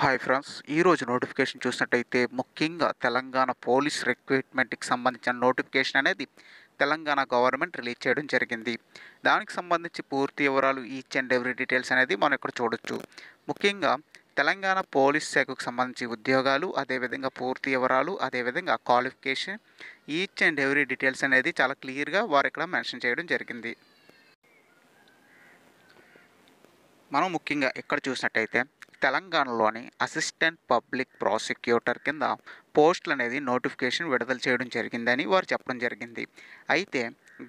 hi friends ఈరోజు notification చూసినట్టయితే ముఖ్యంగా తెలంగాణ పోలీస్ రిక్రూట్మెంట్కి సంబంధించిన నోటిఫికేషన్ అనేది తెలంగాణ గవర్నమెంట్ రిలీజ్ చేయడం జరిగింది దానికి సంబంధించి పూర్తి వివరాలు ఈచ్ అండ్ ఎవ్రీ డీటెయిల్స్ అనేది మనం ఇక్కడ చూడొచ్చు ముఖ్యంగా తెలంగాణ పోలీస్ శాఖకు సంబంధించి ఉద్యోగాలు అదేవిధంగా పూర్తి వివరాలు అదేవిధంగా qualification each and every details అనేది చాలా క్లియర్గా వారు ఇక్కడ మెన్షన్ చేయడం జరిగింది మనం ముఖ్యంగా ఇక్కడ చూసినట్టయితే తెలంగాణలోని అసిస్టెంట్ పబ్లిక్ ప్రాసిక్యూటర్ కింద పోస్టులు అనేది నోటిఫికేషన్ విడుదల చేయడం జరిగిందని వారు చెప్పడం జరిగింది అయితే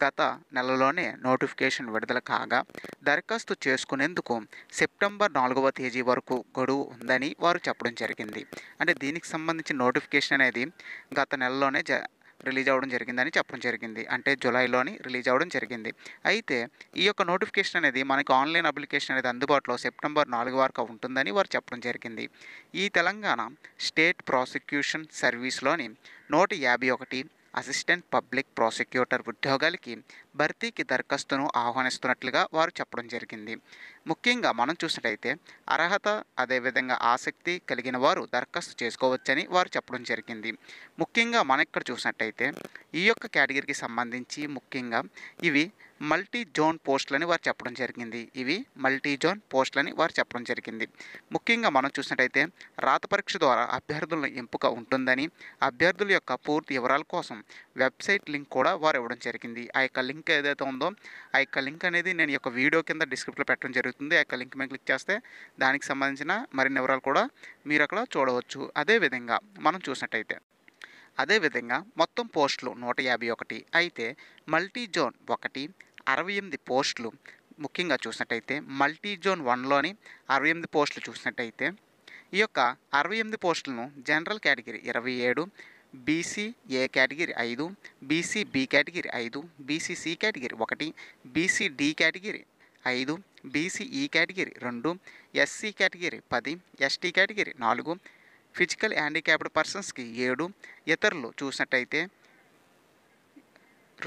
గత నెలలోనే నోటిఫికేషన్ విడుదల కాగా దరఖాస్తు చేసుకునేందుకు సెప్టెంబర్ నాలుగవ తేదీ వరకు గడువు ఉందని వారు చెప్పడం జరిగింది అంటే దీనికి సంబంధించి నోటిఫికేషన్ అనేది గత నెలలోనే జ రిలీజ్ అవ్వడం జరిగిందని చెప్పడం జరిగింది అంటే జూలైలోని రిలీజ్ అవ్వడం జరిగింది అయితే ఈ యొక్క నోటిఫికేషన్ అనేది మనకి ఆన్లైన్ అప్లికేషన్ అనేది అందుబాటులో సెప్టెంబర్ నాలుగు వరకు ఉంటుందని వారు చెప్పడం జరిగింది ఈ తెలంగాణ స్టేట్ ప్రాసిక్యూషన్ సర్వీస్లోని నూట యాభై ఒకటి అసిస్టెంట్ పబ్లిక్ ప్రాసిక్యూటర్ ఉద్యోగాలకి భర్తీకి దరఖాస్తును ఆహ్వానిస్తున్నట్లుగా వారు చెప్పడం జరిగింది ముఖ్యంగా మనం చూసినట్టయితే అర్హత అదేవిధంగా ఆసక్తి కలిగిన వారు దరఖాస్తు చేసుకోవచ్చని వారు చెప్పడం జరిగింది ముఖ్యంగా మనం ఇక్కడ చూసినట్టయితే ఈ యొక్క కేటగిరీకి సంబంధించి ముఖ్యంగా ఇవి మల్టీ జోన్ పోస్టులని వారు చెప్పడం జరిగింది ఇవి మల్టీ జోన్ పోస్టులని వారు చెప్పడం జరిగింది ముఖ్యంగా మనం చూసినట్టయితే రాత పరీక్ష ద్వారా అభ్యర్థుల ఎంపిక ఉంటుందని అభ్యర్థుల యొక్క పూర్తి వివరాల కోసం వెబ్సైట్ లింక్ కూడా వారు ఇవ్వడం జరిగింది ఆ యొక్క లింక్ ఏదైతే ఉందో ఆ యొక్క లింక్ అనేది నేను యొక్క వీడియో కింద డిస్క్రిప్షన్లో పెట్టడం జరుగుతుంది అవుతుంది ఆ యొక్క లింక్ మీద క్లిక్ చేస్తే దానికి సంబంధించిన మరిన్ని వివరాలు కూడా మీరు అక్కడ చూడవచ్చు అదేవిధంగా మనం చూసినట్టయితే అదేవిధంగా మొత్తం పోస్టులు నూట యాభై ఒకటి అయితే మల్టీ జోన్ ఒకటి అరవై ఎనిమిది పోస్టులు ముఖ్యంగా చూసినట్టయితే మల్టీ జోన్ వన్లోని అరవై ఎనిమిది పోస్టులు చూసినట్టయితే ఈ యొక్క అరవై ఎనిమిది పోస్టులను జనరల్ కేటగిరీ ఇరవై ఏడు బీసీ ఏ కేటగిరీ ఐదు బీసీ బి కేటగిరీ ఐదు బీసీ సి కేటగిరీ ఒకటి బీసీ డి కేటగిరీ ఐదు బీసీఈ కేటగిరీ రెండు ఎస్సీ కేటగిరీ పది ఎస్టీ కేటగిరీ నాలుగు ఫిజికల్ హ్యాండిక్యాప్డ్ పర్సన్స్కి ఏడు ఇతరులు చూసినట్టయితే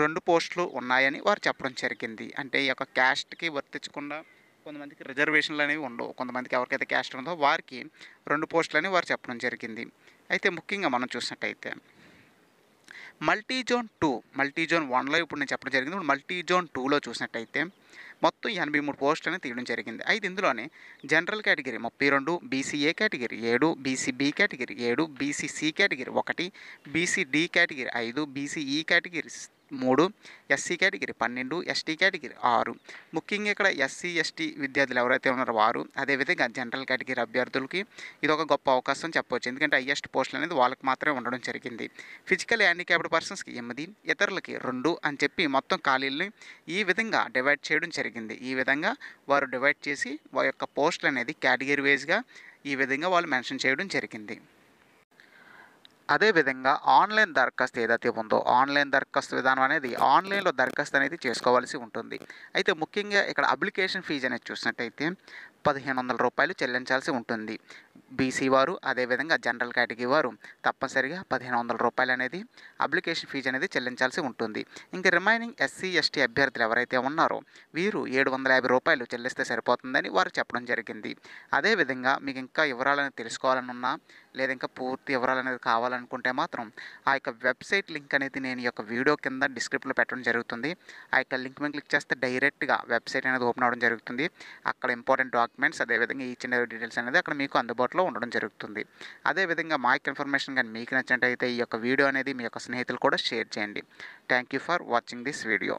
రెండు పోస్టులు ఉన్నాయని వారు చెప్పడం జరిగింది అంటే ఈ యొక్క క్యాస్ట్కి వర్తించకుండా కొంతమందికి రిజర్వేషన్లు అనేవి ఉండవు కొంతమందికి ఎవరికైతే క్యాస్ట్ ఉందో వారికి రెండు పోస్టులు వారు చెప్పడం జరిగింది అయితే ముఖ్యంగా మనం చూసినట్టయితే multi zone two multi zone వన్లో ఇప్పుడు నేను చెప్పడం జరిగింది ఇప్పుడు మల్టీ జోన్ టూలో చూసినట్టయితే మొత్తం ఎనభై మూడు అనేది తీయడం జరిగింది అయితే ఇందులోనే జనరల్ కేటగిరీ ముప్పై రెండు బీసీఏ కేటగిరీ ఏడు బీసీబీ కేటగిరీ ఏడు బీసీసీ కేటగిరీ ఒకటి బీసీడీ కేటగిరీ ఐదు బీసీఈ కేటగిరీ మూడు ఎస్సీ కేటగిరీ పన్నెండు ఎస్టీ కేటగిరీ ఆరు ముఖ్యంగా ఇక్కడ ఎస్సీ ఎస్టీ విద్యార్థులు ఎవరైతే ఉన్నారో వారు అదేవిధంగా జనరల్ కేటగిరీ అభ్యర్థులకి ఇది ఒక గొప్ప అవకాశం చెప్పవచ్చు ఎందుకంటే హయ్యెస్ట్ పోస్టులు అనేది వాళ్ళకి మాత్రమే ఉండడం జరిగింది ఫిజికల్ హ్యాండిక్యాప్డ్ పర్సన్స్కి ఎనిమిది ఇతరులకి రెండు అని చెప్పి మొత్తం ఖాళీలని ఈ విధంగా డివైడ్ చేయడం జరిగింది ఈ విధంగా వారు డివైడ్ చేసి వారి యొక్క పోస్టులు అనేది కేటగిరీ వైజ్గా ఈ విధంగా వాళ్ళు మెన్షన్ చేయడం జరిగింది అదేవిధంగా ఆన్లైన్ దరఖాస్తు ఏదైతే ఉందో ఆన్లైన్ దరఖాస్తు విధానం అనేది ఆన్లైన్లో దరఖాస్తు అనేది చేసుకోవాల్సి ఉంటుంది అయితే ముఖ్యంగా ఇక్కడ అప్లికేషన్ ఫీజు అనేది చూసినట్టయితే పదిహేను వందల రూపాయలు చెల్లించాల్సి ఉంటుంది బీసీ వారు అదేవిధంగా జనరల్ కేటగిరీ వారు తప్పనిసరిగా పదిహేను వందల రూపాయలు అనేది అప్లికేషన్ ఫీజు అనేది చెల్లించాల్సి ఉంటుంది ఇంకా రిమైనింగ్ ఎస్సీ ఎస్టీ అభ్యర్థులు ఎవరైతే ఉన్నారో వీరు ఏడు వందల యాభై రూపాయలు చెల్లిస్తే సరిపోతుందని వారు చెప్పడం జరిగింది అదేవిధంగా మీకు ఇంకా వివరాలను తెలుసుకోవాలనున్నా లేదా ఇంకా పూర్తి వివరాలు అనేది కావాలనుకుంటే మాత్రం ఆ యొక్క వెబ్సైట్ లింక్ అనేది నేను యొక్క వీడియో కింద డిస్క్రిప్ట్లో పెట్టడం జరుగుతుంది ఆ యొక్క లింక్ మీద క్లిక్ చేస్తే డైరెక్ట్గా వెబ్సైట్ అనేది ఓపెన్ అవ్వడం జరుగుతుంది అక్కడ ఇంపార్టెంట్ డాక్యుమెంట్స్ అదేవిధంగా ఈ చిన్న డీటెయిల్స్ అనేది అక్కడ మీకు అందుబాటులో ఉండడం జరుగుతుంది అదేవిధంగా మా యొక్క ఇన్ఫర్మేషన్ కానీ మీకు నచ్చినట్టయితే ఈ యొక్క వీడియో అనేది మీ యొక్క స్నేహితులు కూడా షేర్ చేయండి thank you for watching this video